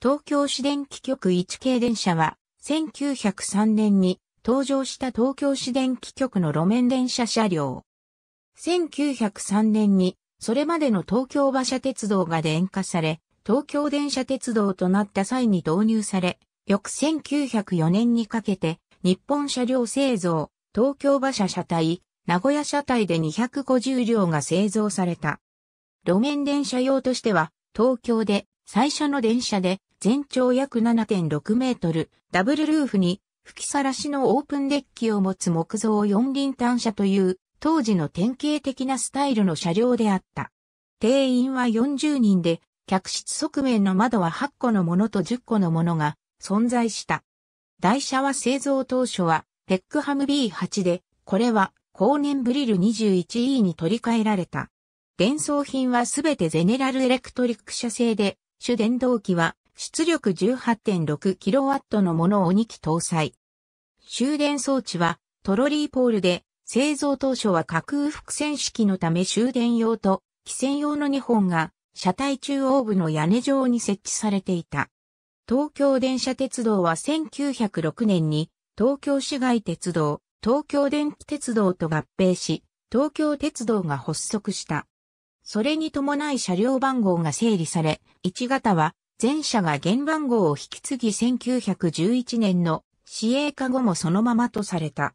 東京市電気局1系電車は、1903年に登場した東京市電気局の路面電車車両。1903年に、それまでの東京馬車鉄道が電化され、東京電車鉄道となった際に導入され、翌1904年にかけて、日本車両製造、東京馬車車体、名古屋車体で250両が製造された。路面電車用としては、東京で最初の電車で、全長約7.6メートル、ダブルルーフに吹きさらしのオープンデッキを持つ木造四輪単車という当時の典型的なスタイルの車両であった。定員は40人で、客室側面の窓は8個のものと10個のものが存在した。台車は製造当初はペックハム B8 で、これは後年ブリル 21E に取り替えられた。伝送品はすべてゼネラルエレクトリック車製で、主電動機は出力 18.6kW のものを2機搭載。終電装置はトロリーポールで製造当初は架空伏線式のため終電用と汽船用の2本が車体中央部の屋根上に設置されていた。東京電車鉄道は1906年に東京市街鉄道、東京電気鉄道と合併し、東京鉄道が発足した。それに伴い車両番号が整理され、1型は前者が原番号を引き継ぎ1911年の市営化後もそのままとされた。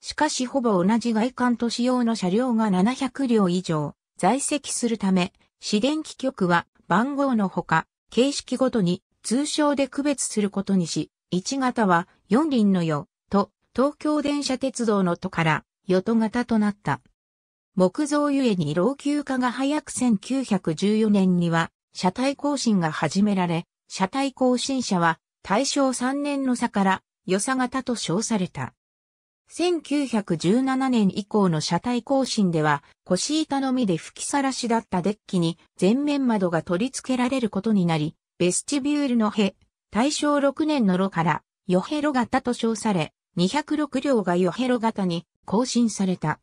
しかしほぼ同じ外観と仕様の車両が700両以上在籍するため、市電気局は番号のほか、形式ごとに通称で区別することにし、1型は4輪のよと東京電車鉄道の都から与都型となった。木造ゆえに老朽化が早く1914年には車体更新が始められ、車体更新車は大正3年の差から与さ型と称された。1917年以降の車体更新では、腰板のみで吹きさらしだったデッキに前面窓が取り付けられることになり、ベスチビュールのへ、大正6年の炉から、ヨヘロ型と称され、206両がヨヘロ型に更新された。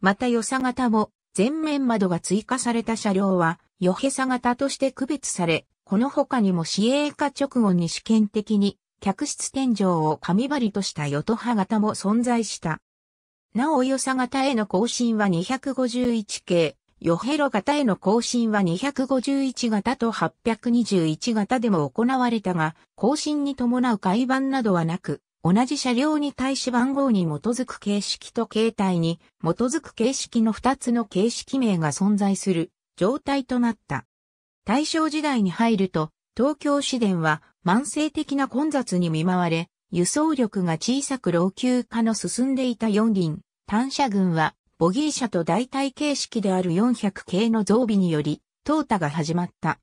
またヨさ型も全面窓が追加された車両は、ヨヘサ型として区別され、この他にも市営化直後に試験的に客室天井を紙張りとしたヨトハ型も存在した。なおヨサ型への更新は251系、ヨヘロ型への更新は251型と821型でも行われたが、更新に伴う改版などはなく、同じ車両に対し番号に基づく形式と形態に基づく形式の2つの形式名が存在する状態となった。大正時代に入ると、東京市電は慢性的な混雑に見舞われ、輸送力が小さく老朽化の進んでいた四輪、単車群は、ボギー車と代替形式である400系の増備により、淘汰が始まった。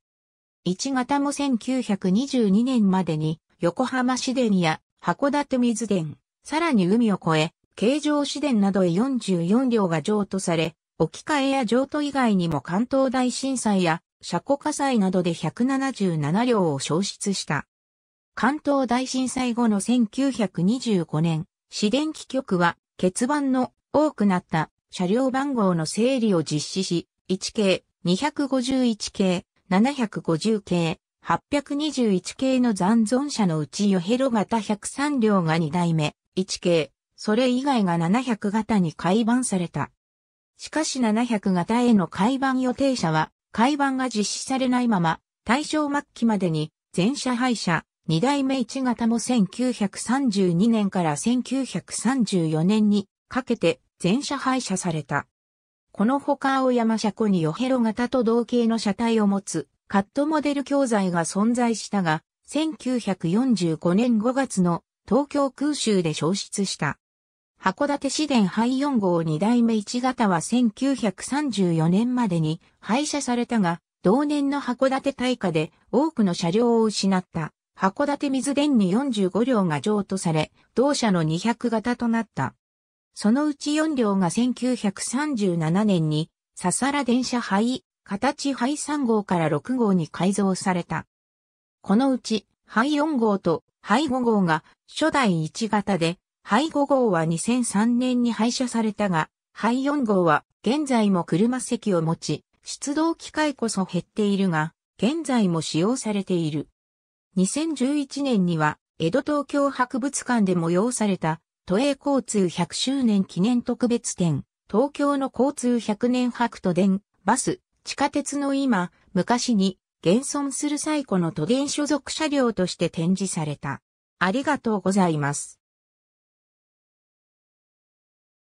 1型も1922年までに、横浜市電や函館水電、さらに海を越え、京城市電などへ44両が譲渡され、置き換えや譲渡以外にも関東大震災や車庫火災などで177両を消失した。関東大震災後の1925年、市電機局は欠番の多くなった車両番号の整理を実施し、1系、251系、750系、821系の残存車のうちヨヘロ型103両が2代目、1系、それ以外が700型に改版された。しかし700型への改版予定者は、改版が実施されないまま、大正末期までに、全車廃車、二代目1型も1932年から1934年にかけて全車廃車された。このほか青山車庫にヨヘロ型と同型の車体を持つカットモデル教材が存在したが、1945年5月の東京空襲で消失した。函館市電廃4号2代目1型は1934年までに廃車されたが、同年の函館大火で多くの車両を失った。函館水電に45両が譲渡され、同社の200型となった。そのうち4両が1937年に、ささら電車灰、形灰3号から6号に改造された。このうち、灰4号と灰5号が初代1型で、廃5号は2003年に廃車されたが、廃4号は現在も車席を持ち、出動機会こそ減っているが、現在も使用されている。2011年には、江戸東京博物館で催された、都営交通100周年記念特別展、東京の交通100年博都電、バス、地下鉄の今、昔に、現存する最古の都電所属車両として展示された。ありがとうございます。